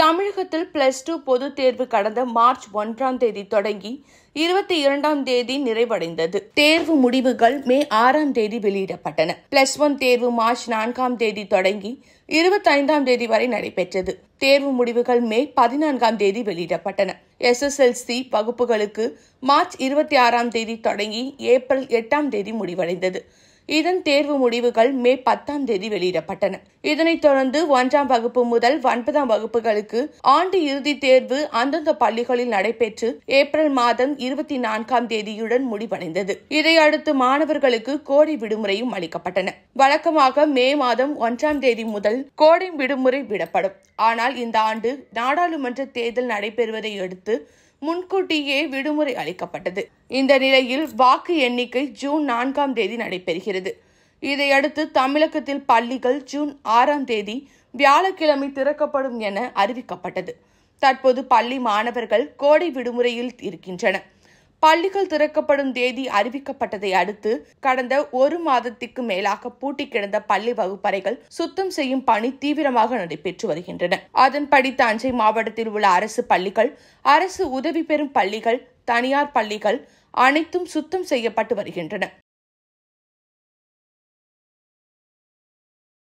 தமிழகத்தில் plus two பொதுத் தேர்வு கடந்த மார்ச் ஒன்றாம் தேதி தொடங்கி இருபத்தி இரண்டாம் தேதி நிறைவடைந்தது தேர்வு முடிவுகள் மே ஆறாம் தேதி வெளியிடப்பட்டன பிளஸ் ஒன் தேர்வு மார்ச் நான்காம் தேதி தொடங்கி இருபத்தைந்தாம் தேதி வரை நடைபெற்றது தேர்வு முடிவுகள் மே பதினான்காம் தேதி வெளியிடப்பட்டன எஸ்எஸ்எல்சி வகுப்புகளுக்கு மார்ச் இருபத்தி ஆறாம் தேதி தொடங்கி ஏப்ரல் எட்டாம் தேதி முடிவடைந்தது இதன் தேர்வு முடிவுகள் மே பத்தாம் தேதி வெளியிடப்பட்டன இதனைத் தொடர்ந்து ஒன்றாம் வகுப்பு முதல் ஒன்பதாம் வகுப்புகளுக்கு ஆண்டு இறுதி தேர்வு அந்தந்த பள்ளிகளில் நடைபெற்று ஏப்ரல் மாதம் இருபத்தி நான்காம் தேதியுடன் முடிவடைந்தது இதையடுத்து மாணவர்களுக்கு கோடை விடுமுறையும் அளிக்கப்பட்டன வழக்கமாக மே மாதம் ஒன்றாம் தேதி முதல் கோடை விடுமுறை விடப்படும் ஆனால் இந்த ஆண்டு நாடாளுமன்ற தேர்தல் நடைபெறுவதை அடுத்து முன்கூட்டியே விடுமுறை அளிக்கப்பட்டது இந்த நிலையில் வாக்கு எண்ணிக்கை ஜூன் நான்காம் தேதி நடைபெறுகிறது இதையடுத்து தமிழகத்தில் பள்ளிகள் ஜூன் ஆறாம் தேதி வியாழக்கிழமை திறக்கப்படும் என அறிவிக்கப்பட்டது தற்போது பள்ளி மாணவர்கள் கோடை விடுமுறையில் இருக்கின்றனர் பள்ளிகள் திறக்கப்படும் தேதி அறிவிக்கப்பட்டதை அடுத்து கடந்த ஒரு மாதத்திற்கு மேலாக பூட்டி கிடந்த பள்ளி வகுப்பறைகள் சுத்தம் செய்யும் பணி தீவிரமாக நடைபெற்று வருகின்றன அதன்படி தஞ்சை மாவட்டத்தில் உள்ள அரசு பள்ளிகள் அரசு உதவி பெறும் பள்ளிகள் தனியார் பள்ளிகள் அனைத்தும் சுத்தம் செய்யப்பட்டு வருகின்றன